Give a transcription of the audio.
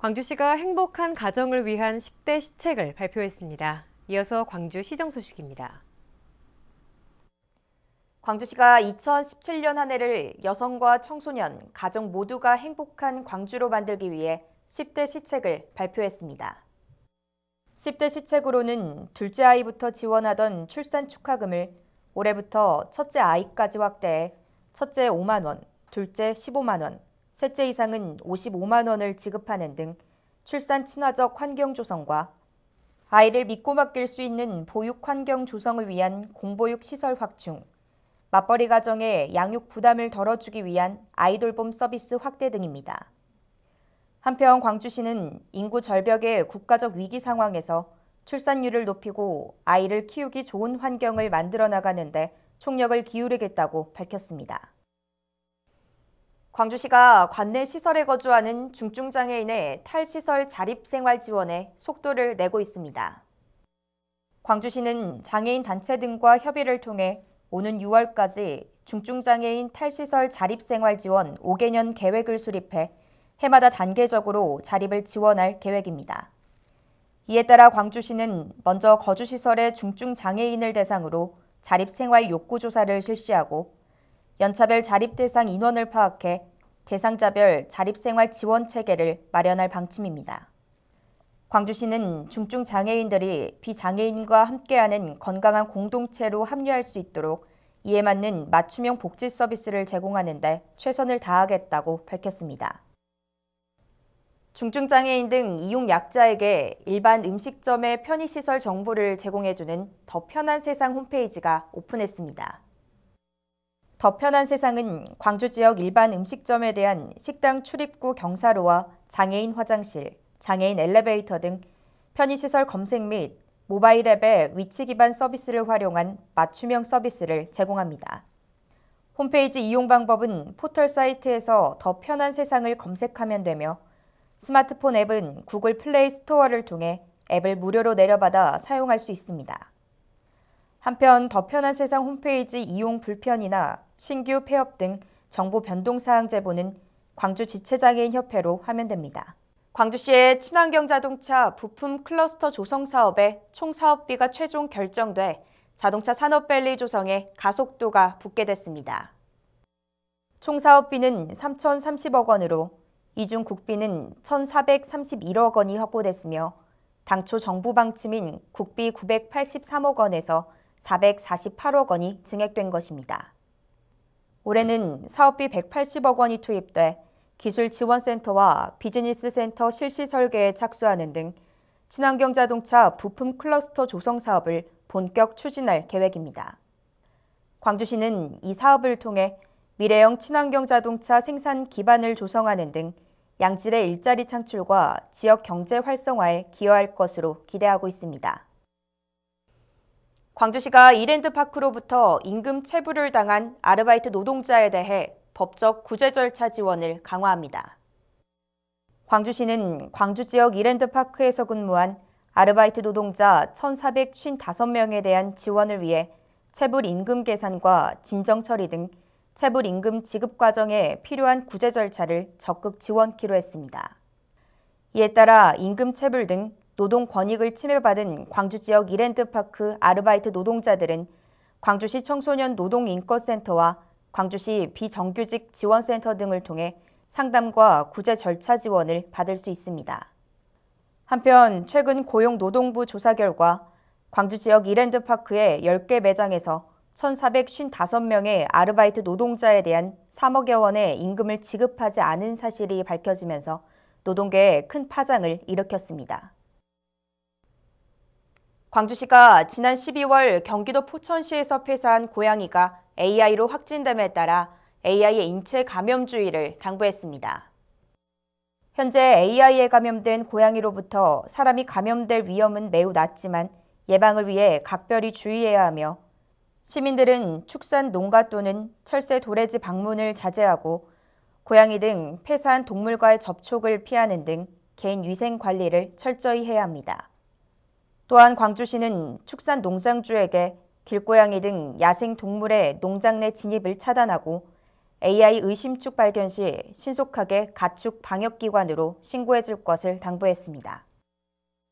광주시가 행복한 가정을 위한 10대 시책을 발표했습니다. 이어서 광주 시정 소식입니다. 광주시가 2017년 한 해를 여성과 청소년, 가정 모두가 행복한 광주로 만들기 위해 10대 시책을 발표했습니다. 10대 시책으로는 둘째 아이부터 지원하던 출산 축하금을 올해부터 첫째 아이까지 확대해 첫째 5만 원, 둘째 15만 원, 셋째 이상은 55만 원을 지급하는 등 출산 친화적 환경 조성과 아이를 믿고 맡길 수 있는 보육 환경 조성을 위한 공보육 시설 확충, 맞벌이 가정의 양육 부담을 덜어주기 위한 아이돌봄 서비스 확대 등입니다. 한편 광주시는 인구 절벽의 국가적 위기 상황에서 출산율을 높이고 아이를 키우기 좋은 환경을 만들어 나가는데 총력을 기울이겠다고 밝혔습니다. 광주시가 관내 시설에 거주하는 중증장애인의 탈시설 자립생활 지원에 속도를 내고 있습니다. 광주시는 장애인 단체 등과 협의를 통해 오는 6월까지 중증장애인 탈시설 자립생활 지원 5개년 계획을 수립해 해마다 단계적으로 자립을 지원할 계획입니다. 이에 따라 광주시는 먼저 거주시설의 중증장애인을 대상으로 자립생활 욕구조사를 실시하고 연차별 자립 대상 인원을 파악해 대상자별 자립생활 지원 체계를 마련할 방침입니다. 광주시는 중증 장애인들이 비장애인과 함께하는 건강한 공동체로 합류할 수 있도록 이에 맞는 맞춤형 복지 서비스를 제공하는 데 최선을 다하겠다고 밝혔습니다. 중증장애인 등 이용약자에게 일반 음식점의 편의시설 정보를 제공해주는 더 편한 세상 홈페이지가 오픈했습니다. 더 편한 세상은 광주 지역 일반 음식점에 대한 식당 출입구 경사로와 장애인 화장실, 장애인 엘리베이터 등 편의시설 검색 및 모바일 앱의 위치 기반 서비스를 활용한 맞춤형 서비스를 제공합니다. 홈페이지 이용 방법은 포털 사이트에서 더 편한 세상을 검색하면 되며 스마트폰 앱은 구글 플레이 스토어를 통해 앱을 무료로 내려받아 사용할 수 있습니다. 한편 더 편한 세상 홈페이지 이용 불편이나 신규 폐업 등정부 변동사항 제보는 광주 지체장애인협회로 하면됩니다 광주시의 친환경 자동차 부품 클러스터 조성 사업의 총 사업비가 최종 결정돼 자동차 산업밸리 조성에 가속도가 붙게 됐습니다. 총 사업비는 3,030억 원으로 이중 국비는 1,431억 원이 확보됐으며 당초 정부 방침인 국비 983억 원에서 448억 원이 증액된 것입니다. 올해는 사업비 180억 원이 투입돼 기술지원센터와 비즈니스센터 실시 설계에 착수하는 등 친환경 자동차 부품 클러스터 조성 사업을 본격 추진할 계획입니다. 광주시는 이 사업을 통해 미래형 친환경 자동차 생산 기반을 조성하는 등 양질의 일자리 창출과 지역 경제 활성화에 기여할 것으로 기대하고 있습니다. 광주시가 이랜드파크로부터 임금 체불을 당한 아르바이트 노동자에 대해 법적 구제 절차 지원을 강화합니다. 광주시는 광주 지역 이랜드파크에서 근무한 아르바이트 노동자 1,455명에 대한 지원을 위해 체불 임금 계산과 진정 처리 등 체불 임금 지급 과정에 필요한 구제 절차를 적극 지원키로 했습니다. 이에 따라 임금 체불 등 노동 권익을 침해받은 광주 지역 이랜드파크 아르바이트 노동자들은 광주시 청소년 노동인권센터와 광주시 비정규직 지원센터 등을 통해 상담과 구제 절차 지원을 받을 수 있습니다. 한편 최근 고용노동부 조사 결과 광주 지역 이랜드파크의 10개 매장에서 1,455명의 아르바이트 노동자에 대한 3억여 원의 임금을 지급하지 않은 사실이 밝혀지면서 노동계에 큰 파장을 일으켰습니다. 광주시가 지난 12월 경기도 포천시에서 폐사한 고양이가 AI로 확진됨에 따라 AI의 인체 감염주의를 당부했습니다. 현재 AI에 감염된 고양이로부터 사람이 감염될 위험은 매우 낮지만 예방을 위해 각별히 주의해야 하며 시민들은 축산 농가 또는 철새 도래지 방문을 자제하고 고양이 등 폐사한 동물과의 접촉을 피하는 등 개인 위생 관리를 철저히 해야 합니다. 또한 광주시는 축산 농장주에게 길고양이 등 야생 동물의 농장 내 진입을 차단하고 AI 의심축 발견 시 신속하게 가축 방역기관으로 신고해 줄 것을 당부했습니다.